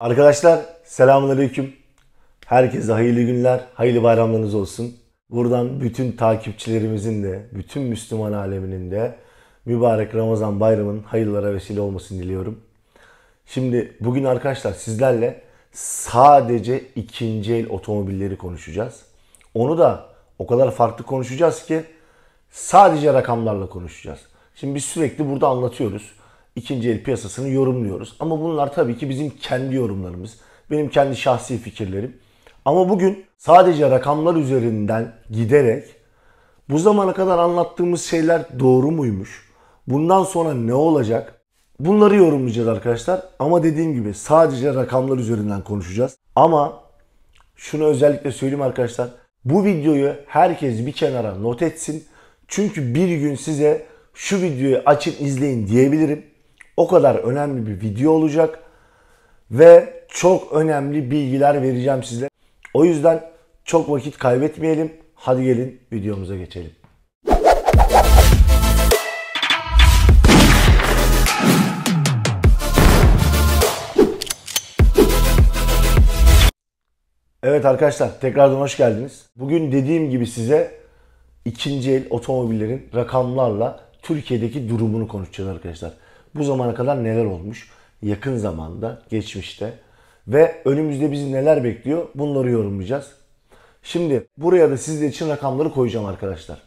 Arkadaşlar selamünaleyküm. Herkese hayırlı günler, hayırlı bayramlarınız olsun. Buradan bütün takipçilerimizin de, bütün Müslüman aleminin de mübarek Ramazan bayramının hayırlara vesile olmasını diliyorum. Şimdi bugün arkadaşlar sizlerle sadece ikinci el otomobilleri konuşacağız. Onu da o kadar farklı konuşacağız ki sadece rakamlarla konuşacağız. Şimdi biz sürekli burada anlatıyoruz ikinci el piyasasını yorumluyoruz. Ama bunlar tabii ki bizim kendi yorumlarımız. Benim kendi şahsi fikirlerim. Ama bugün sadece rakamlar üzerinden giderek bu zamana kadar anlattığımız şeyler doğru muymuş? Bundan sonra ne olacak? Bunları yorumlayacağız arkadaşlar. Ama dediğim gibi sadece rakamlar üzerinden konuşacağız. Ama şunu özellikle söyleyeyim arkadaşlar. Bu videoyu herkes bir kenara not etsin. Çünkü bir gün size şu videoyu açın izleyin diyebilirim. O kadar önemli bir video olacak ve çok önemli bilgiler vereceğim size. O yüzden çok vakit kaybetmeyelim. Hadi gelin videomuza geçelim. Evet arkadaşlar tekrardan hoş geldiniz. Bugün dediğim gibi size ikinci el otomobillerin rakamlarla Türkiye'deki durumunu konuşacağız arkadaşlar bu zamana kadar neler olmuş yakın zamanda, geçmişte ve önümüzde bizi neler bekliyor bunları yorumlayacağız. Şimdi buraya da sizler için rakamları koyacağım arkadaşlar.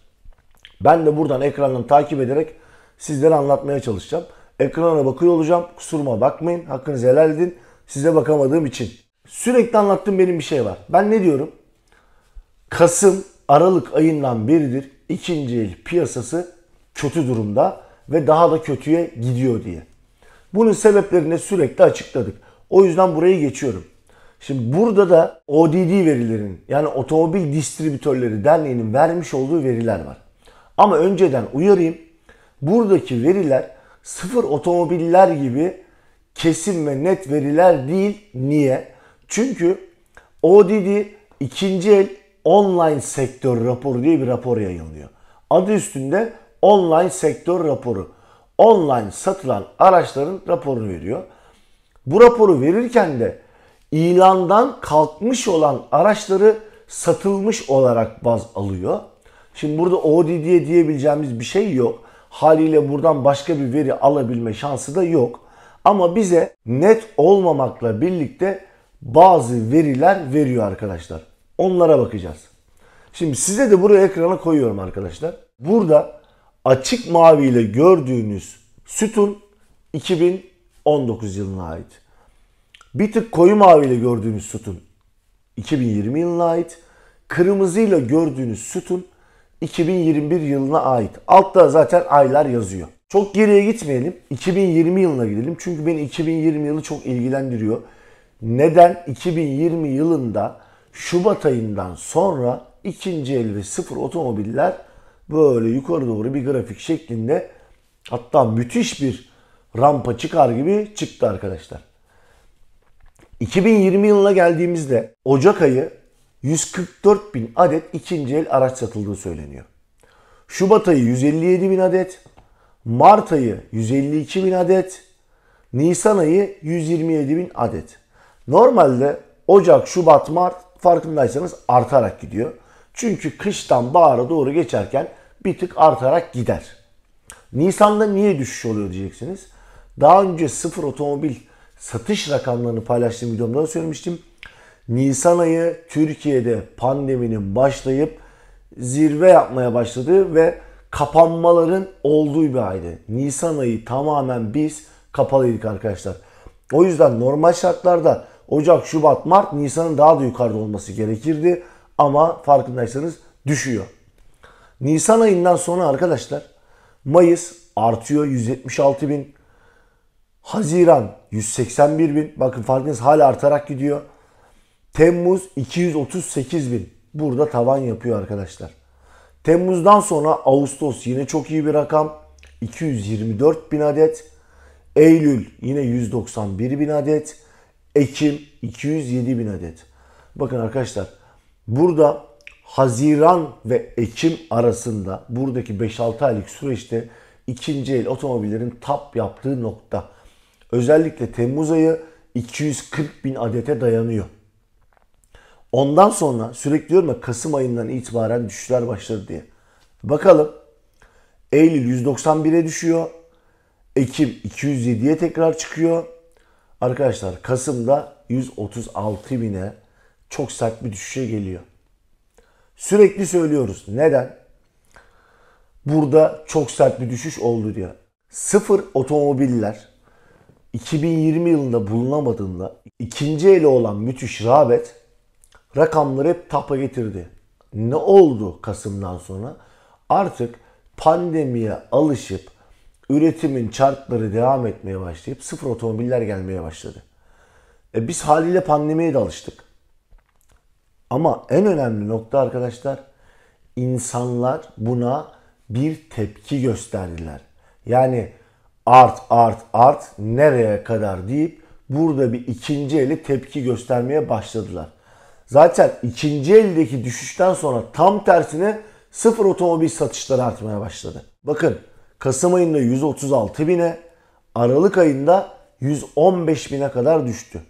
Ben de buradan ekrandan takip ederek sizlere anlatmaya çalışacağım. Ekrana bakıyor olacağım. Kusuruma bakmayın. Hakkınızı helal edin. Size bakamadığım için. Sürekli anlattığım benim bir şey var. Ben ne diyorum? Kasım, Aralık ayından beridir ikinci el piyasası kötü durumda ve daha da kötüye gidiyor diye. Bunun sebeplerini sürekli açıkladık. O yüzden burayı geçiyorum. Şimdi burada da ODD verilerin yani Otomobil Distribütörleri Derneği'nin vermiş olduğu veriler var. Ama önceden uyarayım. Buradaki veriler sıfır otomobiller gibi kesin ve net veriler değil. Niye? Çünkü ODD ikinci el online sektör raporu diye bir rapor yayınlıyor. Adı üstünde online sektör raporu. Online satılan araçların raporunu veriyor. Bu raporu verirken de ilandan kalkmış olan araçları satılmış olarak baz alıyor. Şimdi burada ODD'ye diyebileceğimiz bir şey yok. Haliyle buradan başka bir veri alabilme şansı da yok. Ama bize net olmamakla birlikte bazı veriler veriyor arkadaşlar. Onlara bakacağız. Şimdi size de buraya ekrana koyuyorum arkadaşlar. Burada açık maviyle gördüğünüz sütun 2019 yılına ait. Bir tık koyu maviyle gördüğünüz sütun 2020 yılına ait. Kırmızıyla gördüğünüz sütun 2021 yılına ait. Altta zaten aylar yazıyor. Çok geriye gitmeyelim. 2020 yılına gidelim. Çünkü beni 2020 yılı çok ilgilendiriyor. Neden 2020 yılında Şubat ayından sonra ikinci el ve sıfır otomobiller böyle yukarı doğru bir grafik şeklinde hatta müthiş bir rampa çıkar gibi çıktı arkadaşlar. 2020 yılına geldiğimizde Ocak ayı 144 bin adet ikinci el araç satıldığı söyleniyor. Şubat ayı 157 bin adet, Mart ayı 152 bin adet, Nisan ayı 127 bin adet. Normalde Ocak, Şubat, Mart farkındaysanız artarak gidiyor. Çünkü kıştan bahara doğru geçerken bir tık artarak gider. Nisan'da niye düşüş oluyor diyeceksiniz. Daha önce sıfır otomobil satış rakamlarını paylaştığım videomda da söylemiştim. Nisan ayı Türkiye'de pandeminin başlayıp zirve yapmaya başladığı ve kapanmaların olduğu bir aydı. Nisan ayı tamamen biz kapalıydık arkadaşlar. O yüzden normal şartlarda Ocak, Şubat, Mart, Nisan'ın daha da yukarıda olması gerekirdi. Ama farkındaysanız düşüyor. Nisan ayından sonra arkadaşlar Mayıs artıyor 176 bin. Haziran 181 bin. Bakın farkınız hala artarak gidiyor. Temmuz 238 bin. Burada tavan yapıyor arkadaşlar. Temmuz'dan sonra Ağustos yine çok iyi bir rakam. 224 bin adet. Eylül yine 191 bin adet. Ekim 207 bin adet. Bakın arkadaşlar burada Haziran ve Ekim arasında buradaki 5-6 aylık süreçte ikinci el otomobillerin tap yaptığı nokta. Özellikle Temmuz ayı 240 bin adete dayanıyor. Ondan sonra sürekli diyorum ya Kasım ayından itibaren düşüşler başladı diye. Bakalım Eylül 191'e düşüyor. Ekim 207'ye tekrar çıkıyor. Arkadaşlar Kasım'da 136 bine çok sert bir düşüşe geliyor. Sürekli söylüyoruz. Neden? Burada çok sert bir düşüş oldu diye. Sıfır otomobiller 2020 yılında bulunamadığında ikinci ele olan müthiş rağbet rakamları hep tapa getirdi. Ne oldu Kasım'dan sonra? Artık pandemiye alışıp üretimin çarkları devam etmeye başlayıp sıfır otomobiller gelmeye başladı. E biz haliyle pandemiye de alıştık. Ama en önemli nokta arkadaşlar insanlar buna bir tepki gösterdiler. Yani art art art nereye kadar deyip burada bir ikinci eli tepki göstermeye başladılar. Zaten ikinci eldeki düşüşten sonra tam tersine sıfır otomobil satışları artmaya başladı. Bakın Kasım ayında 136 bine, Aralık ayında 115 bine kadar düştü.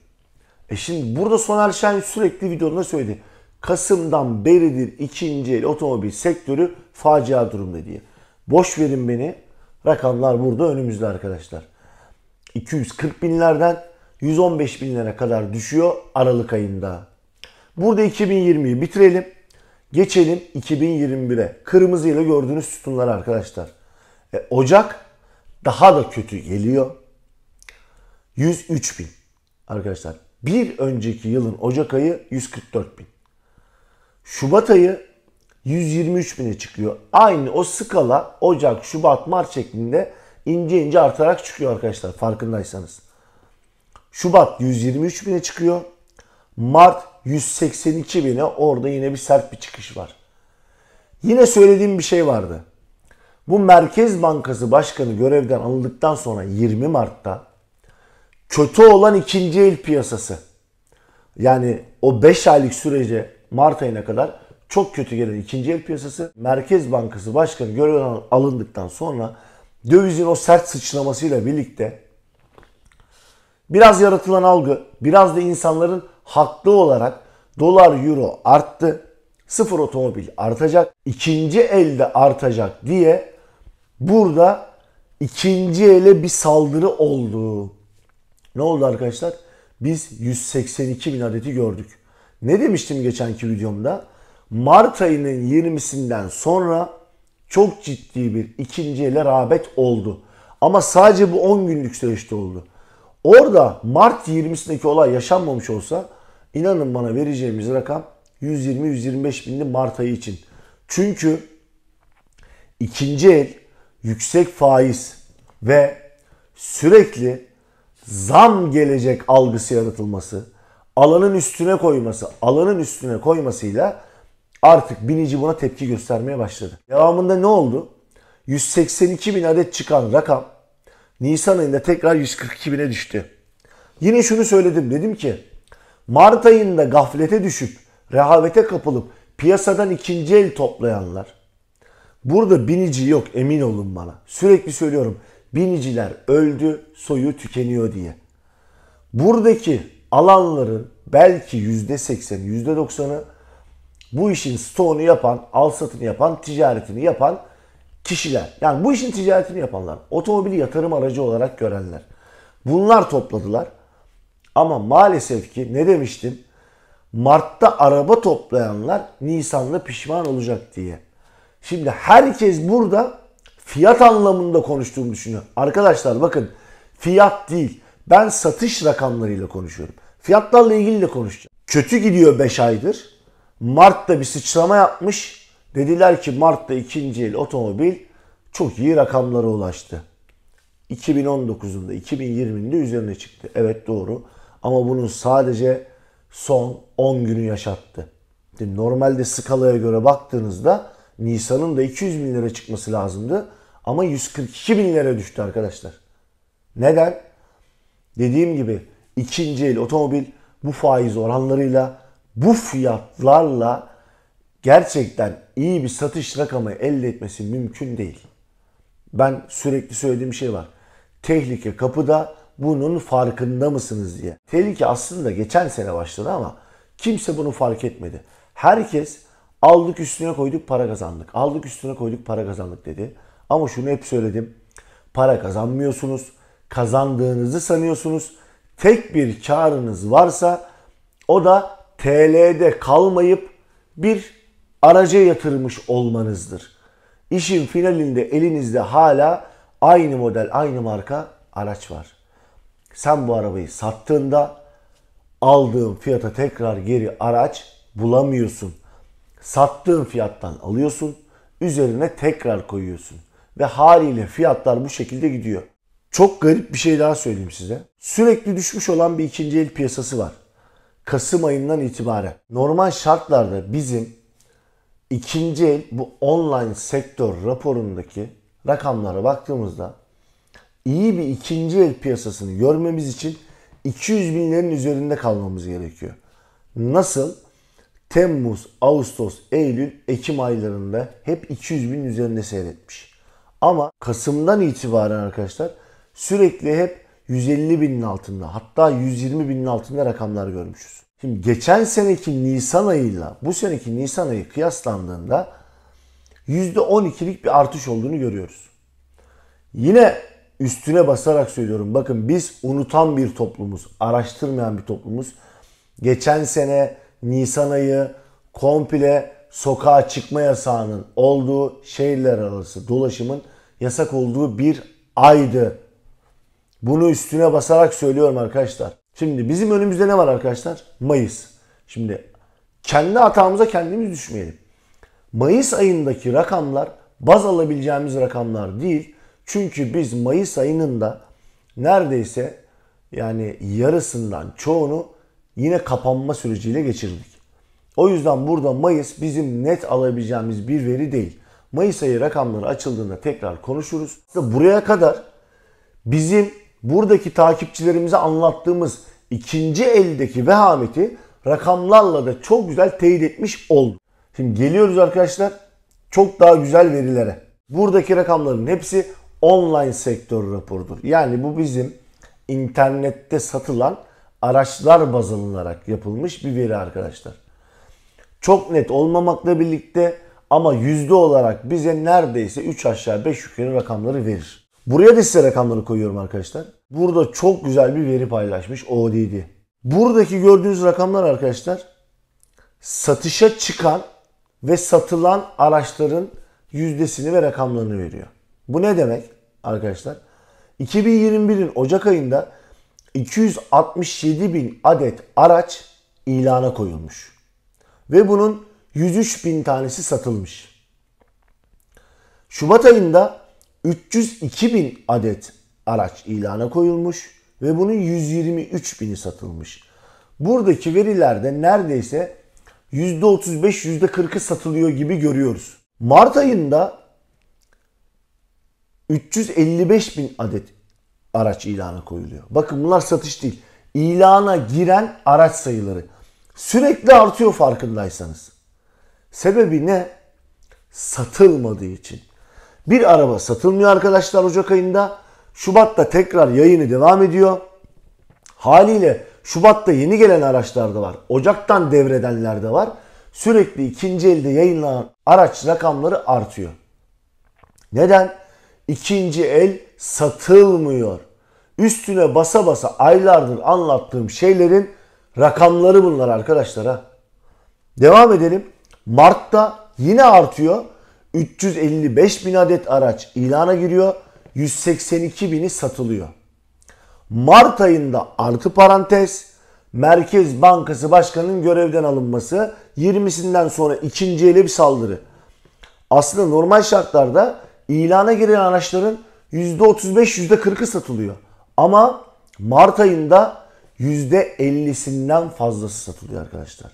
E şimdi burada Soner Şen sürekli videolarında söyledi. Kasım'dan beridir ikinci el otomobil sektörü facia durumda diye. Boş verin beni. Rakamlar burada önümüzde arkadaşlar. 240 binlerden 115 binlere kadar düşüyor Aralık ayında. Burada 2020'yi bitirelim. Geçelim 2021'e. Kırmızıyla gördüğünüz sütunlar arkadaşlar. E, Ocak daha da kötü geliyor. 103 bin arkadaşlar. Bir önceki yılın Ocak ayı 144 bin. Şubat ayı 123 bine çıkıyor. Aynı o skala Ocak, Şubat, Mart şeklinde ince ince artarak çıkıyor arkadaşlar farkındaysanız. Şubat 123 bine çıkıyor. Mart 182 bine orada yine bir sert bir çıkış var. Yine söylediğim bir şey vardı. Bu Merkez Bankası Başkanı görevden alındıktan sonra 20 Mart'ta kötü olan ikinci el piyasası yani o 5 aylık sürece Mart ayına kadar çok kötü gelen ikinci el piyasası Merkez Bankası Başkanı görevden alındıktan sonra dövizin o sert sıçramasıyla birlikte biraz yaratılan algı, biraz da insanların haklı olarak dolar euro arttı, sıfır otomobil artacak, ikinci elde artacak diye burada ikinci ele bir saldırı oldu. Ne oldu arkadaşlar? Biz 182 bin adeti gördük. Ne demiştim geçenki videomda? Mart ayının 20'sinden sonra çok ciddi bir ikinci ele rağbet oldu. Ama sadece bu 10 günlük süreçte oldu. Orada Mart 20'sindeki olay yaşanmamış olsa inanın bana vereceğimiz rakam 120-125 bindi Mart ayı için. Çünkü ikinci el yüksek faiz ve sürekli zam gelecek algısı yaratılması, alanın üstüne koyması, alanın üstüne koymasıyla artık binici buna tepki göstermeye başladı. Devamında ne oldu? 182 bin adet çıkan rakam Nisan ayında tekrar 142 bine düştü. Yine şunu söyledim dedim ki Mart ayında gaflete düşüp rehavete kapılıp piyasadan ikinci el toplayanlar burada binici yok emin olun bana. Sürekli söylüyorum biniciler öldü soyu tükeniyor diye. Buradaki alanların belki %80'i %90'ı bu işin stoğunu yapan, al satını yapan, ticaretini yapan kişiler. Yani bu işin ticaretini yapanlar, otomobili yatırım aracı olarak görenler. Bunlar topladılar. Ama maalesef ki ne demiştim? Mart'ta araba toplayanlar Nisan'da pişman olacak diye. Şimdi herkes burada fiyat anlamında konuştuğumu düşünüyor. Arkadaşlar bakın fiyat değil. Ben satış rakamlarıyla konuşuyorum. Fiyatlarla ilgili de konuşacağım. Kötü gidiyor 5 aydır. Mart'ta bir sıçrama yapmış. Dediler ki Mart'ta ikinci el otomobil çok iyi rakamlara ulaştı. 2019'unda, 2020'de üzerine çıktı. Evet doğru. Ama bunun sadece son 10 günü yaşattı. Şimdi normalde skalaya göre baktığınızda Nisan'ın da 200 bin lira çıkması lazımdı. Ama 142 bin lira düştü arkadaşlar. Neden? Dediğim gibi ikinci el otomobil bu faiz oranlarıyla, bu fiyatlarla gerçekten iyi bir satış rakamı elde etmesi mümkün değil. Ben sürekli söylediğim bir şey var. Tehlike kapıda bunun farkında mısınız diye. Tehlike aslında geçen sene başladı ama kimse bunu fark etmedi. Herkes aldık üstüne koyduk para kazandık. Aldık üstüne koyduk para kazandık dedi. Ama şunu hep söyledim. Para kazanmıyorsunuz. Kazandığınızı sanıyorsunuz tek bir karınız varsa o da TL'de kalmayıp bir araca yatırmış olmanızdır. İşin finalinde elinizde hala aynı model, aynı marka araç var. Sen bu arabayı sattığında aldığın fiyata tekrar geri araç bulamıyorsun. Sattığın fiyattan alıyorsun, üzerine tekrar koyuyorsun ve haliyle fiyatlar bu şekilde gidiyor. Çok garip bir şey daha söyleyeyim size. Sürekli düşmüş olan bir ikinci el piyasası var. Kasım ayından itibaren. Normal şartlarda bizim ikinci el bu online sektör raporundaki rakamlara baktığımızda iyi bir ikinci el piyasasını görmemiz için 200 binlerin üzerinde kalmamız gerekiyor. Nasıl? Temmuz, Ağustos, Eylül, Ekim aylarında hep 200 bin üzerinde seyretmiş. Ama Kasım'dan itibaren arkadaşlar sürekli hep 150 binin altında hatta 120 binin altında rakamlar görmüşüz. Şimdi geçen seneki Nisan ayıyla bu seneki Nisan ayı kıyaslandığında %12'lik bir artış olduğunu görüyoruz. Yine üstüne basarak söylüyorum. Bakın biz unutan bir toplumuz, araştırmayan bir toplumuz. Geçen sene Nisan ayı komple sokağa çıkma yasağının olduğu şehirler arası dolaşımın yasak olduğu bir aydı bunu üstüne basarak söylüyorum arkadaşlar. Şimdi bizim önümüzde ne var arkadaşlar? Mayıs. Şimdi kendi hatamıza kendimiz düşmeyelim. Mayıs ayındaki rakamlar baz alabileceğimiz rakamlar değil. Çünkü biz Mayıs ayının da neredeyse yani yarısından çoğunu yine kapanma süreciyle geçirdik. O yüzden burada Mayıs bizim net alabileceğimiz bir veri değil. Mayıs ayı rakamları açıldığında tekrar konuşuruz. Buraya kadar bizim buradaki takipçilerimize anlattığımız ikinci eldeki vehameti rakamlarla da çok güzel teyit etmiş olduk. Şimdi geliyoruz arkadaşlar çok daha güzel verilere. Buradaki rakamların hepsi online sektör raporudur. Yani bu bizim internette satılan araçlar baz alınarak yapılmış bir veri arkadaşlar. Çok net olmamakla birlikte ama yüzde olarak bize neredeyse 3 aşağı 5 yukarı rakamları verir. Buraya da size rakamları koyuyorum arkadaşlar. Burada çok güzel bir veri paylaşmış ODD. Buradaki gördüğünüz rakamlar arkadaşlar satışa çıkan ve satılan araçların yüzdesini ve rakamlarını veriyor. Bu ne demek arkadaşlar? 2021'in Ocak ayında 267 bin adet araç ilana koyulmuş. Ve bunun 103 bin tanesi satılmış. Şubat ayında 302 bin adet araç ilana koyulmuş ve bunun 123 bini satılmış. Buradaki verilerde neredeyse %35 %40'ı satılıyor gibi görüyoruz. Mart ayında 355 bin adet araç ilana koyuluyor. Bakın bunlar satış değil. İlana giren araç sayıları sürekli artıyor farkındaysanız. Sebebi ne? Satılmadığı için. Bir araba satılmıyor arkadaşlar Ocak ayında. Şubat'ta tekrar yayını devam ediyor. Haliyle Şubat'ta yeni gelen araçlar da var. Ocak'tan devredenler de var. Sürekli ikinci elde yayınlanan araç rakamları artıyor. Neden? İkinci el satılmıyor. Üstüne basa basa aylardır anlattığım şeylerin rakamları bunlar arkadaşlar ha. Devam edelim. Mart'ta yine artıyor. 355 bin adet araç ilana giriyor. 182 bini satılıyor. Mart ayında artı parantez Merkez Bankası Başkanı'nın görevden alınması 20'sinden sonra ikinci ele bir saldırı. Aslında normal şartlarda ilana giren araçların %35 %40'ı satılıyor. Ama Mart ayında %50'sinden fazlası satılıyor arkadaşlar.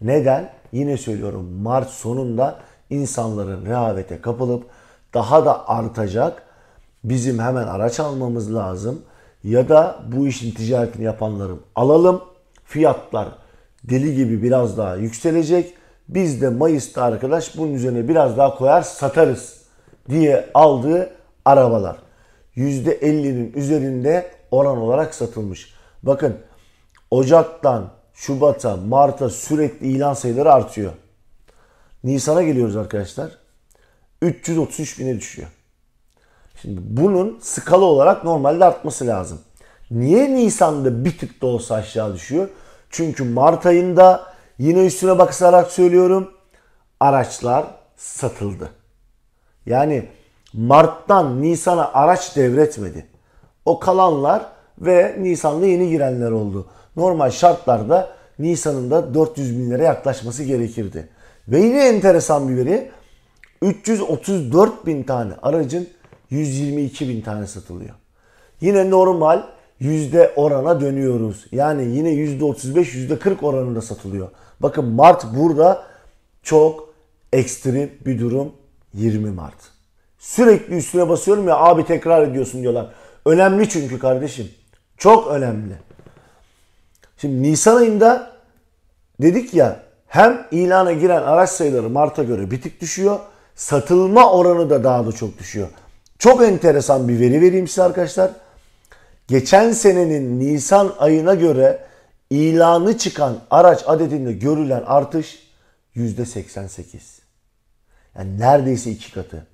Neden? Yine söylüyorum Mart sonunda insanların rehavete kapılıp daha da artacak. Bizim hemen araç almamız lazım. Ya da bu işin ticaretini yapanların alalım. Fiyatlar deli gibi biraz daha yükselecek. Biz de Mayıs'ta arkadaş bunun üzerine biraz daha koyar satarız diye aldığı arabalar. %50'nin üzerinde oran olarak satılmış. Bakın Ocak'tan Şubat'a, Mart'a sürekli ilan sayıları artıyor. Nisan'a geliyoruz arkadaşlar. 333 bine düşüyor. Şimdi bunun skala olarak normalde artması lazım. Niye Nisan'da bir tık da olsa aşağı düşüyor? Çünkü Mart ayında yine üstüne bakılarak söylüyorum. Araçlar satıldı. Yani Mart'tan Nisan'a araç devretmedi. O kalanlar ve Nisan'da yeni girenler oldu. Normal şartlarda Nisan'ın da 400 bin lira yaklaşması gerekirdi. Ve yine enteresan bir veri. 334 bin tane aracın 122 bin tane satılıyor. Yine normal yüzde orana dönüyoruz. Yani yine yüzde 35 yüzde 40 oranında satılıyor. Bakın Mart burada çok ekstrem bir durum 20 Mart. Sürekli üstüne basıyorum ya abi tekrar ediyorsun diyorlar. Önemli çünkü kardeşim. Çok önemli. Şimdi Nisan ayında dedik ya hem ilana giren araç sayıları Mart'a göre bir tık düşüyor. Satılma oranı da daha da çok düşüyor. Çok enteresan bir veri vereyim size arkadaşlar. Geçen senenin Nisan ayına göre ilanı çıkan araç adedinde görülen artış %88. Yani neredeyse iki katı.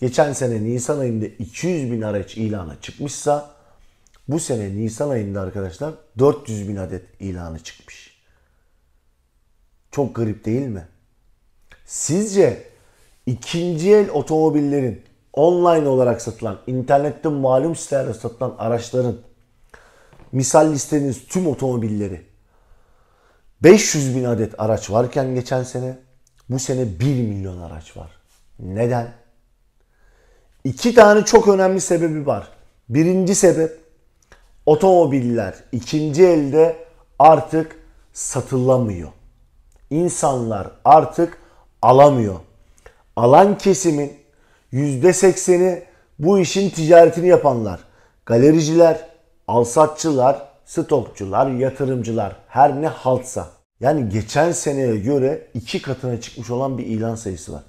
Geçen sene Nisan ayında 200 bin araç ilana çıkmışsa bu sene Nisan ayında arkadaşlar 400 bin adet ilanı çıkmış. Çok garip değil mi? Sizce ikinci el otomobillerin online olarak satılan, internetten malum sitelerde satılan araçların misal listeniz tüm otomobilleri 500 bin adet araç varken geçen sene bu sene 1 milyon araç var. Neden? İki tane çok önemli sebebi var. Birinci sebep otomobiller ikinci elde artık satılamıyor insanlar artık alamıyor. Alan kesimin %80'i bu işin ticaretini yapanlar. Galericiler, alsatçılar, stokçular, yatırımcılar her ne haltsa. Yani geçen seneye göre iki katına çıkmış olan bir ilan sayısı var.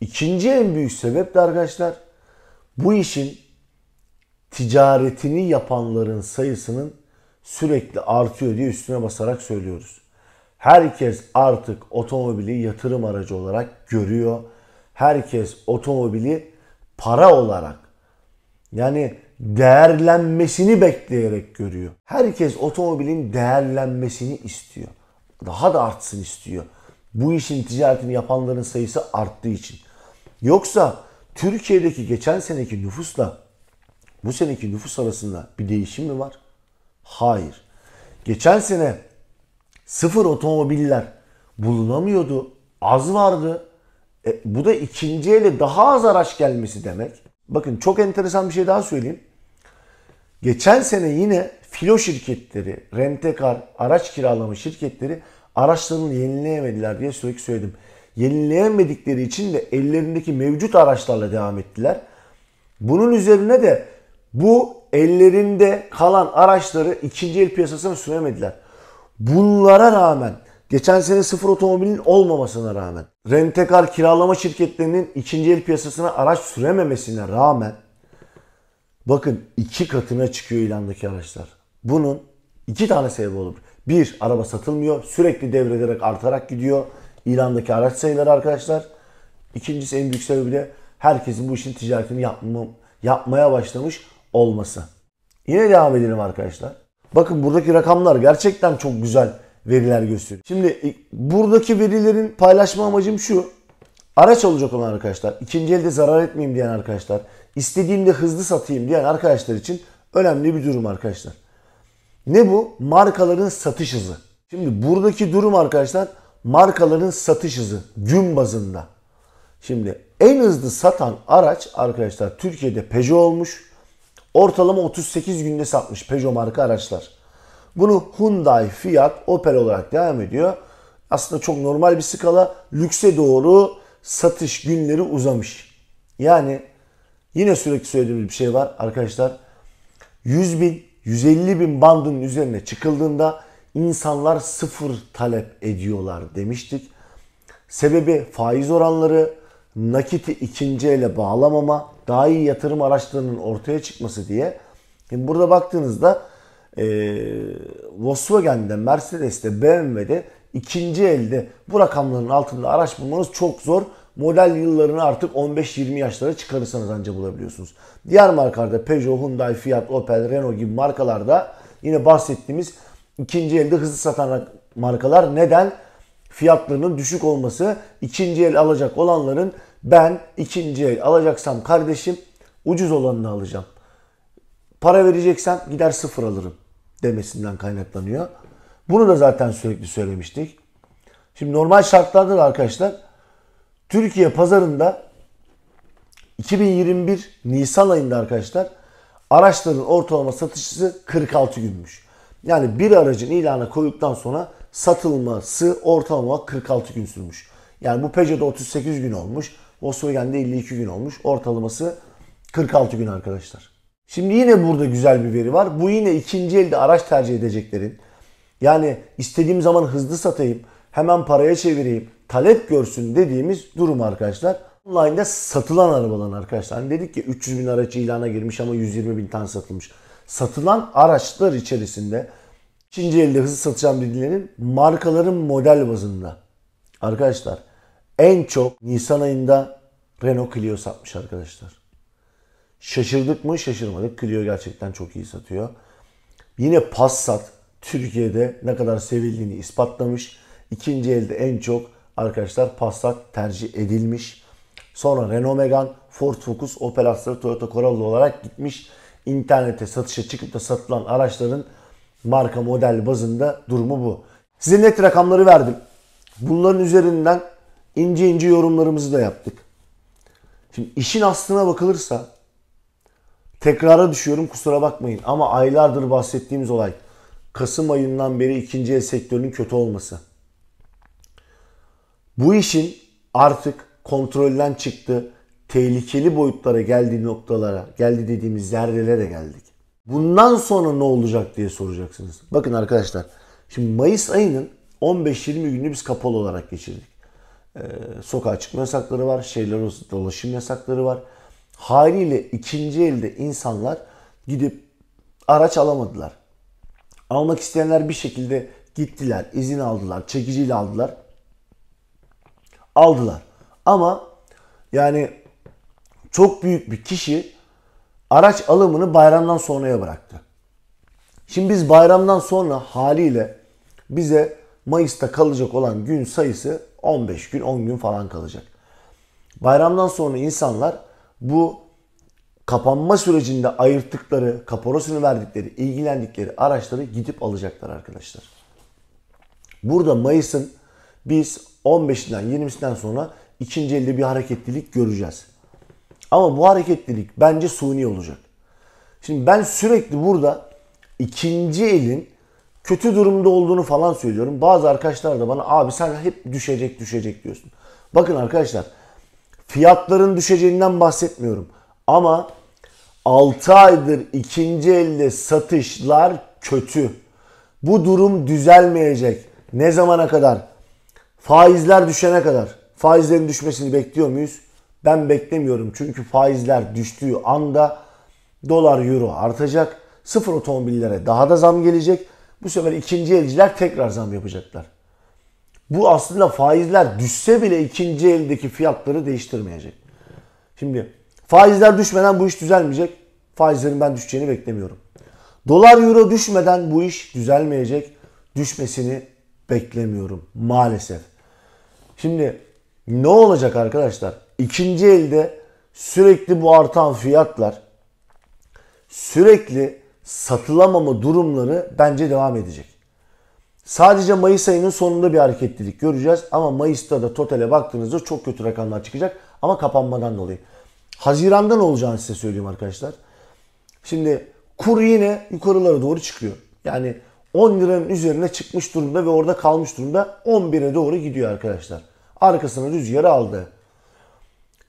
İkinci en büyük sebep de arkadaşlar bu işin ticaretini yapanların sayısının sürekli artıyor diye üstüne basarak söylüyoruz. Herkes artık otomobili yatırım aracı olarak görüyor. Herkes otomobili para olarak yani değerlenmesini bekleyerek görüyor. Herkes otomobilin değerlenmesini istiyor. Daha da artsın istiyor. Bu işin ticaretini yapanların sayısı arttığı için. Yoksa Türkiye'deki geçen seneki nüfusla bu seneki nüfus arasında bir değişim mi var? Hayır. Geçen sene Sıfır otomobiller bulunamıyordu. Az vardı. E, bu da ikinci ele daha az araç gelmesi demek. Bakın çok enteresan bir şey daha söyleyeyim. Geçen sene yine filo şirketleri, rentekar, araç kiralama şirketleri araçlarını yenileyemediler diye sürekli söyledim. Yenileyemedikleri için de ellerindeki mevcut araçlarla devam ettiler. Bunun üzerine de bu ellerinde kalan araçları ikinci el piyasasına süremediler. Bunlara rağmen geçen sene sıfır otomobilin olmamasına rağmen rentekar kiralama şirketlerinin ikinci el piyasasına araç sürememesine rağmen bakın iki katına çıkıyor ilandaki araçlar. Bunun iki tane sebebi olur. Bir, araba satılmıyor. Sürekli devrederek artarak gidiyor ilandaki araç sayıları arkadaşlar. İkincisi en büyük sebebi de herkesin bu işin ticaretini yapma, yapmaya başlamış olması. Yine devam edelim arkadaşlar. Bakın buradaki rakamlar gerçekten çok güzel veriler gösteriyor. Şimdi e, buradaki verilerin paylaşma amacım şu. Araç olacak olan arkadaşlar, ikinci elde zarar etmeyeyim diyen arkadaşlar, istediğimde hızlı satayım diyen arkadaşlar için önemli bir durum arkadaşlar. Ne bu? Markaların satış hızı. Şimdi buradaki durum arkadaşlar markaların satış hızı gün bazında. Şimdi en hızlı satan araç arkadaşlar Türkiye'de Peugeot olmuş. Ortalama 38 günde satmış Peugeot marka araçlar. Bunu Hyundai, Fiat, Opel olarak devam ediyor. Aslında çok normal bir skala. Lükse doğru satış günleri uzamış. Yani yine sürekli söylediğimiz bir şey var arkadaşlar. 100 bin, 150 bin bandının üzerine çıkıldığında insanlar sıfır talep ediyorlar demiştik. Sebebi faiz oranları, nakiti ikinci ele bağlamama, daha iyi yatırım araçlarının ortaya çıkması diye. Şimdi burada baktığınızda e, Volkswagen'de, Mercedes'te, BMW'de ikinci elde bu rakamların altında araç bulmanız çok zor. Model yıllarını artık 15-20 yaşlara çıkarırsanız anca bulabiliyorsunuz. Diğer markalarda Peugeot, Hyundai, Fiat, Opel, Renault gibi markalarda yine bahsettiğimiz ikinci elde hızlı satan markalar neden? Fiyatlarının düşük olması, ikinci el alacak olanların ben ikinci el alacaksam kardeşim ucuz olanını alacağım. Para vereceksem gider sıfır alırım demesinden kaynaklanıyor. Bunu da zaten sürekli söylemiştik. Şimdi normal şartlarda da arkadaşlar Türkiye pazarında 2021 Nisan ayında arkadaşlar araçların ortalama satışçısı 46 günmüş. Yani bir aracın ilana koyduktan sonra satılması ortalama 46 gün sürmüş. Yani bu Peugeot'da 38 gün olmuş. Volkswagen'de 52 gün olmuş. Ortalaması 46 gün arkadaşlar. Şimdi yine burada güzel bir veri var. Bu yine ikinci elde araç tercih edeceklerin. Yani istediğim zaman hızlı satayım, hemen paraya çevireyim, talep görsün dediğimiz durum arkadaşlar. Online'da satılan arabalar arkadaşlar. Hani dedik ki 300 bin araç ilana girmiş ama 120 bin tane satılmış. Satılan araçlar içerisinde ikinci elde hızlı satacağım dedilerin markaların model bazında. Arkadaşlar en çok Nisan ayında Renault Clio satmış arkadaşlar. Şaşırdık mı? Şaşırmadık. Clio gerçekten çok iyi satıyor. Yine Passat Türkiye'de ne kadar sevildiğini ispatlamış. İkinci elde en çok arkadaşlar Passat tercih edilmiş. Sonra Renault Megane, Ford Focus, Opel Astra, Toyota Corolla olarak gitmiş. İnternete satışa çıkıp da satılan araçların marka model bazında durumu bu. Size net rakamları verdim. Bunların üzerinden ince ince yorumlarımızı da yaptık. Şimdi işin aslına bakılırsa tekrara düşüyorum kusura bakmayın ama aylardır bahsettiğimiz olay Kasım ayından beri ikinci el sektörünün kötü olması. Bu işin artık kontrolden çıktı, tehlikeli boyutlara geldiği noktalara, geldi dediğimiz yerlere geldik. Bundan sonra ne olacak diye soracaksınız. Bakın arkadaşlar, şimdi Mayıs ayının 15-20 gününü biz kapalı olarak geçirdik. Ee, sokağa çıkma yasakları var, şehirler arası dolaşım yasakları var. Haliyle ikinci elde insanlar gidip araç alamadılar. Almak isteyenler bir şekilde gittiler, izin aldılar, çekiciyle aldılar. Aldılar. Ama yani çok büyük bir kişi araç alımını bayramdan sonraya bıraktı. Şimdi biz bayramdan sonra haliyle bize Mayıs'ta kalacak olan gün sayısı 15 gün 10 gün falan kalacak. Bayramdan sonra insanlar bu kapanma sürecinde ayırttıkları, kaporosunu verdikleri, ilgilendikleri araçları gidip alacaklar arkadaşlar. Burada Mayıs'ın biz 15'inden 20'sinden sonra ikinci elde bir hareketlilik göreceğiz. Ama bu hareketlilik bence suni olacak. Şimdi ben sürekli burada ikinci elin kötü durumda olduğunu falan söylüyorum. Bazı arkadaşlar da bana abi sen hep düşecek düşecek diyorsun. Bakın arkadaşlar fiyatların düşeceğinden bahsetmiyorum. Ama 6 aydır ikinci elde satışlar kötü. Bu durum düzelmeyecek. Ne zamana kadar? Faizler düşene kadar. Faizlerin düşmesini bekliyor muyuz? Ben beklemiyorum. Çünkü faizler düştüğü anda dolar euro artacak. Sıfır otomobillere daha da zam gelecek. Bu sefer ikinci elciler tekrar zam yapacaklar. Bu aslında faizler düşse bile ikinci eldeki fiyatları değiştirmeyecek. Şimdi faizler düşmeden bu iş düzelmeyecek. Faizlerin ben düşeceğini beklemiyorum. Dolar euro düşmeden bu iş düzelmeyecek. Düşmesini beklemiyorum maalesef. Şimdi ne olacak arkadaşlar? İkinci elde sürekli bu artan fiyatlar sürekli satılamama durumları bence devam edecek. Sadece Mayıs ayının sonunda bir hareketlilik göreceğiz ama Mayıs'ta da totale baktığınızda çok kötü rakamlar çıkacak ama kapanmadan dolayı. Hazirandan olacağını size söyleyeyim arkadaşlar. Şimdi kur yine yukarılara doğru çıkıyor. Yani 10 liranın üzerine çıkmış durumda ve orada kalmış durumda 11'e doğru gidiyor arkadaşlar. Arkasına rüzgarı aldı.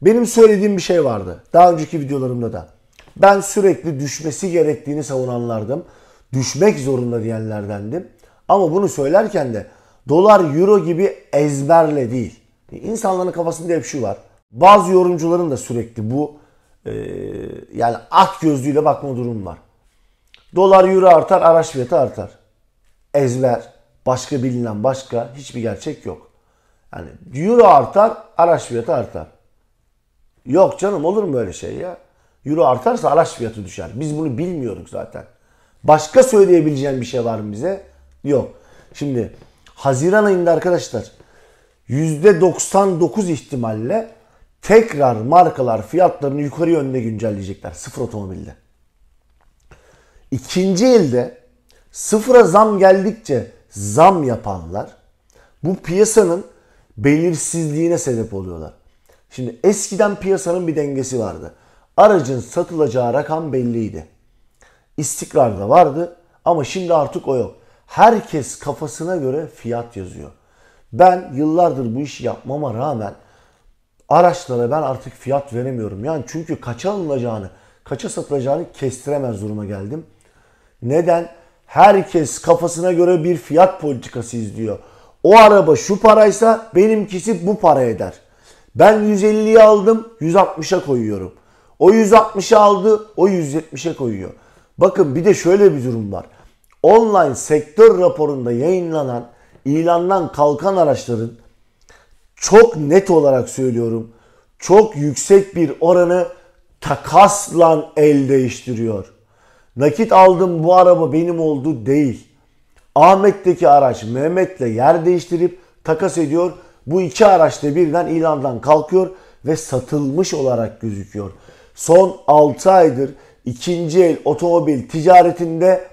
Benim söylediğim bir şey vardı. Daha önceki videolarımda da. Ben sürekli düşmesi gerektiğini savunanlardım. Düşmek zorunda diyenlerdendim. Ama bunu söylerken de dolar euro gibi ezberle değil. İnsanların kafasında hep şu var. Bazı yorumcuların da sürekli bu e, yani ak gözlüğüyle bakma durum var. Dolar euro artar, araç fiyatı artar. Ezber. Başka bilinen başka hiçbir gerçek yok. Yani euro artar, araç fiyatı artar. Yok canım olur mu öyle şey ya? Euro artarsa araç fiyatı düşer. Biz bunu bilmiyorduk zaten. Başka söyleyebileceğim bir şey var mı bize? Yok. Şimdi Haziran ayında arkadaşlar %99 ihtimalle tekrar markalar fiyatlarını yukarı yönde güncelleyecekler sıfır otomobilde. İkinci elde sıfıra zam geldikçe zam yapanlar bu piyasanın belirsizliğine sebep oluyorlar. Şimdi eskiden piyasanın bir dengesi vardı. Aracın satılacağı rakam belliydi. İstikrar da vardı ama şimdi artık o yok. Herkes kafasına göre fiyat yazıyor. Ben yıllardır bu işi yapmama rağmen araçlara ben artık fiyat veremiyorum. Yani çünkü kaça alınacağını, kaça satılacağını kestiremez duruma geldim. Neden? Herkes kafasına göre bir fiyat politikası izliyor. O araba şu paraysa benimkisi bu para eder. Ben 150'yi aldım 160'a koyuyorum. O 160'ı aldı, o 170'e koyuyor. Bakın bir de şöyle bir durum var. Online sektör raporunda yayınlanan ilandan kalkan araçların çok net olarak söylüyorum çok yüksek bir oranı takasla el değiştiriyor. Nakit aldım bu araba benim oldu değil. Ahmet'teki araç Mehmet'le yer değiştirip takas ediyor. Bu iki araç da birden ilandan kalkıyor ve satılmış olarak gözüküyor son 6 aydır ikinci el otomobil ticaretinde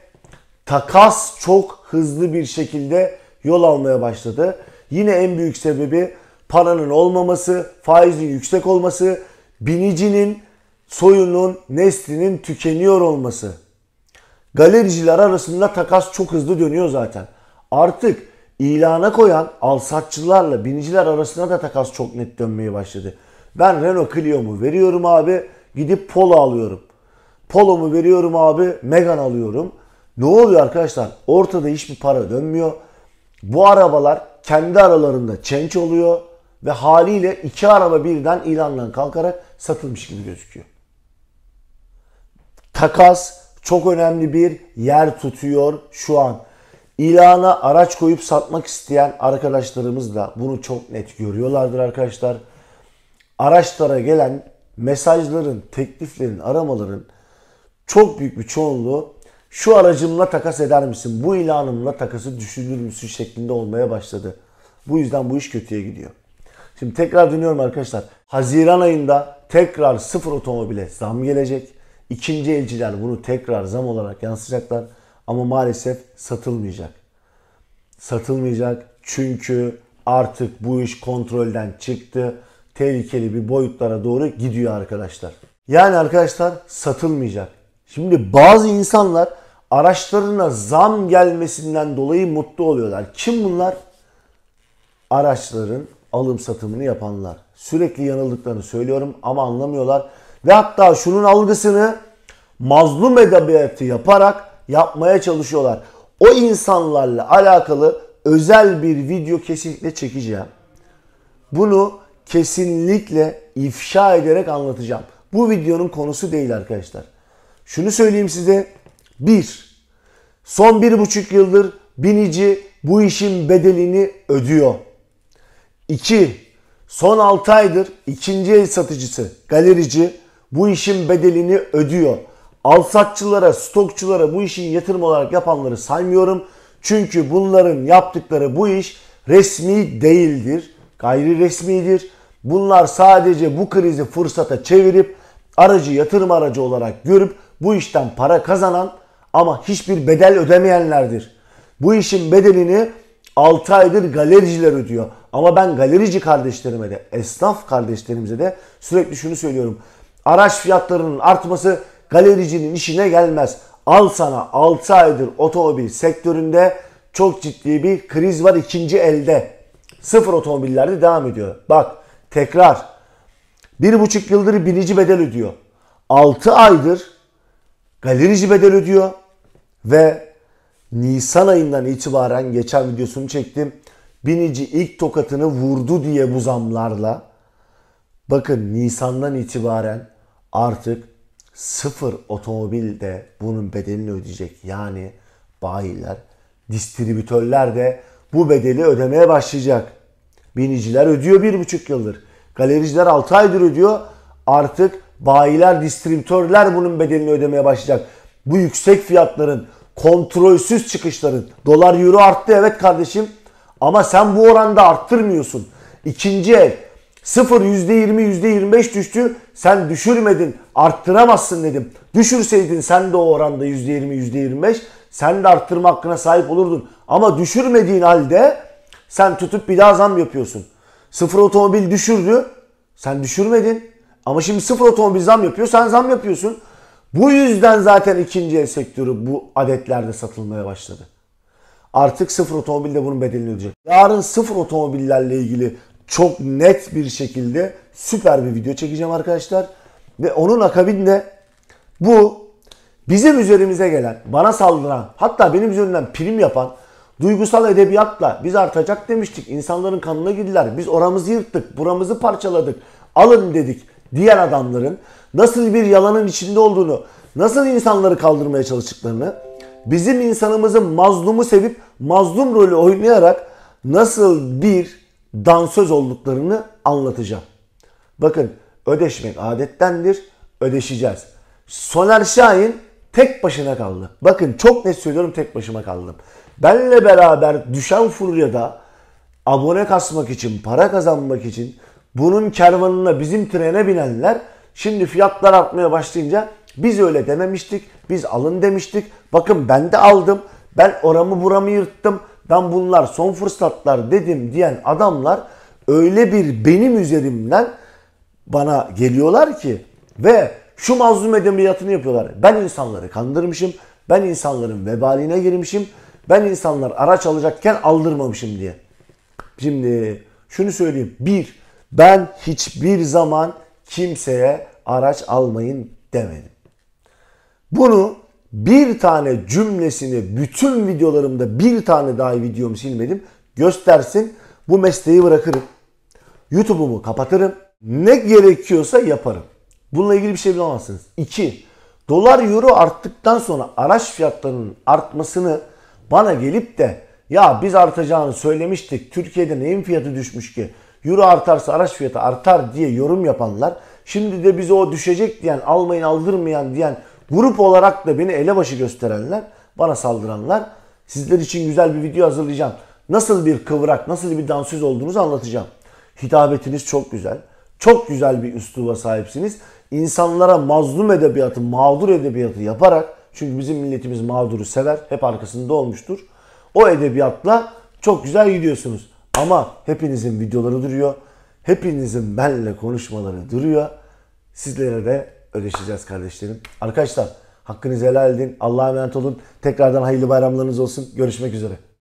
takas çok hızlı bir şekilde yol almaya başladı. Yine en büyük sebebi paranın olmaması, faizin yüksek olması, binicinin, soyunun, neslinin tükeniyor olması. Galericiler arasında takas çok hızlı dönüyor zaten. Artık ilana koyan alsatçılarla biniciler arasında da takas çok net dönmeye başladı. Ben Renault Clio'mu veriyorum abi. Gidip polo alıyorum. Polomu veriyorum abi. Megan alıyorum. Ne oluyor arkadaşlar? Ortada hiçbir para dönmüyor. Bu arabalar kendi aralarında çenç oluyor ve haliyle iki araba birden ilanla kalkarak satılmış gibi gözüküyor. Takas çok önemli bir yer tutuyor şu an. İlana araç koyup satmak isteyen arkadaşlarımız da bunu çok net görüyorlardır arkadaşlar. Araçlara gelen mesajların, tekliflerin, aramaların çok büyük bir çoğunluğu şu aracımla takas eder misin, bu ilanımla takası düşünür müsün şeklinde olmaya başladı. Bu yüzden bu iş kötüye gidiyor. Şimdi tekrar dönüyorum arkadaşlar. Haziran ayında tekrar sıfır otomobile zam gelecek. İkinci elciler bunu tekrar zam olarak yansıtacaklar. Ama maalesef satılmayacak. Satılmayacak çünkü artık bu iş kontrolden çıktı tehlikeli bir boyutlara doğru gidiyor arkadaşlar. Yani arkadaşlar satılmayacak. Şimdi bazı insanlar araçlarına zam gelmesinden dolayı mutlu oluyorlar. Kim bunlar? Araçların alım satımını yapanlar. Sürekli yanıldıklarını söylüyorum ama anlamıyorlar. Ve hatta şunun algısını mazlum edebiyatı yaparak yapmaya çalışıyorlar. O insanlarla alakalı özel bir video kesinlikle çekeceğim. Bunu kesinlikle ifşa ederek anlatacağım. Bu videonun konusu değil arkadaşlar. Şunu söyleyeyim size. Bir, Son bir buçuk yıldır binici bu işin bedelini ödüyor. İki, Son altı aydır ikinci el satıcısı, galerici bu işin bedelini ödüyor. Alsatçılara, stokçulara bu işi yatırım olarak yapanları saymıyorum. Çünkü bunların yaptıkları bu iş resmi değildir. Gayri resmidir Bunlar sadece bu krizi fırsata çevirip aracı yatırım aracı olarak görüp bu işten para kazanan ama hiçbir bedel ödemeyenlerdir. Bu işin bedelini 6 aydır galericiler ödüyor. Ama ben galerici kardeşlerime de, esnaf kardeşlerimize de sürekli şunu söylüyorum. Araç fiyatlarının artması galericinin işine gelmez. Al sana 6 aydır otomobil sektöründe çok ciddi bir kriz var ikinci elde. Sıfır otomobillerde devam ediyor. Bak Tekrar. Bir buçuk yıldır binici bedel ödüyor. Altı aydır galerici bedel ödüyor. Ve Nisan ayından itibaren geçen videosunu çektim. Binici ilk tokatını vurdu diye bu zamlarla. Bakın Nisan'dan itibaren artık sıfır otomobil de bunun bedelini ödeyecek. Yani bayiler, distribütörler de bu bedeli ödemeye başlayacak. Biniciler ödüyor bir buçuk yıldır. Galericiler altı aydır ödüyor. Artık bayiler, distribütörler bunun bedelini ödemeye başlayacak. Bu yüksek fiyatların, kontrolsüz çıkışların, dolar euro arttı evet kardeşim ama sen bu oranda arttırmıyorsun. İkinci el sıfır yüzde yirmi yüzde yirmi beş düştü sen düşürmedin arttıramazsın dedim. Düşürseydin sen de o oranda yirmi beş. sen de arttırma hakkına sahip olurdun. Ama düşürmediğin halde sen tutup bir daha zam yapıyorsun. Sıfır otomobil düşürdü. Sen düşürmedin. Ama şimdi sıfır otomobil zam yapıyor. Sen zam yapıyorsun. Bu yüzden zaten ikinci el sektörü bu adetlerde satılmaya başladı. Artık sıfır otomobil de bunun bedelini ödeyecek. Yarın sıfır otomobillerle ilgili çok net bir şekilde süper bir video çekeceğim arkadaşlar. Ve onun akabinde bu bizim üzerimize gelen, bana saldıran, hatta benim üzerimden prim yapan Duygusal edebiyatla biz artacak demiştik. İnsanların kanına girdiler. Biz oramızı yırttık, buramızı parçaladık. Alın dedik diğer adamların nasıl bir yalanın içinde olduğunu, nasıl insanları kaldırmaya çalıştıklarını, bizim insanımızın mazlumu sevip mazlum rolü oynayarak nasıl bir dansöz olduklarını anlatacağım. Bakın ödeşmek adettendir, ödeşeceğiz. Soner Şahin tek başına kaldı. Bakın çok net söylüyorum tek başıma kaldım. Benle beraber düşen furyada abone kasmak için, para kazanmak için bunun kervanına, bizim trene binenler şimdi fiyatlar artmaya başlayınca biz öyle dememiştik. Biz alın demiştik. Bakın ben de aldım. Ben oramı buramı yırttım. Ben bunlar son fırsatlar dedim diyen adamlar öyle bir benim üzerimden bana geliyorlar ki ve şu mazlum edebiyatını yapıyorlar. Ben insanları kandırmışım. Ben insanların vebaline girmişim. Ben insanlar araç alacakken aldırmamışım diye. Şimdi şunu söyleyeyim. Bir, ben hiçbir zaman kimseye araç almayın demedim. Bunu bir tane cümlesini bütün videolarımda bir tane daha videomu silmedim. Göstersin bu mesleği bırakırım. YouTube'umu kapatırım. Ne gerekiyorsa yaparım. Bununla ilgili bir şey bilemezsiniz. İki, Dolar euro arttıktan sonra araç fiyatlarının artmasını bana gelip de ya biz artacağını söylemiştik. Türkiye'de neyin fiyatı düşmüş ki? Euro artarsa araç fiyatı artar diye yorum yapanlar şimdi de bize o düşecek diyen almayın aldırmayan diyen grup olarak da beni elebaşı gösterenler bana saldıranlar sizler için güzel bir video hazırlayacağım. Nasıl bir kıvrak nasıl bir dansöz olduğunuzu anlatacağım. Hitabetiniz çok güzel. Çok güzel bir üsluba sahipsiniz. İnsanlara mazlum edebiyatı, mağdur edebiyatı yaparak çünkü bizim milletimiz mağduru sever. Hep arkasında olmuştur. O edebiyatla çok güzel gidiyorsunuz. Ama hepinizin videoları duruyor. Hepinizin benle konuşmaları duruyor. Sizlere de ödeşeceğiz kardeşlerim. Arkadaşlar hakkınızı helal edin. Allah'a emanet olun. Tekrardan hayırlı bayramlarınız olsun. Görüşmek üzere.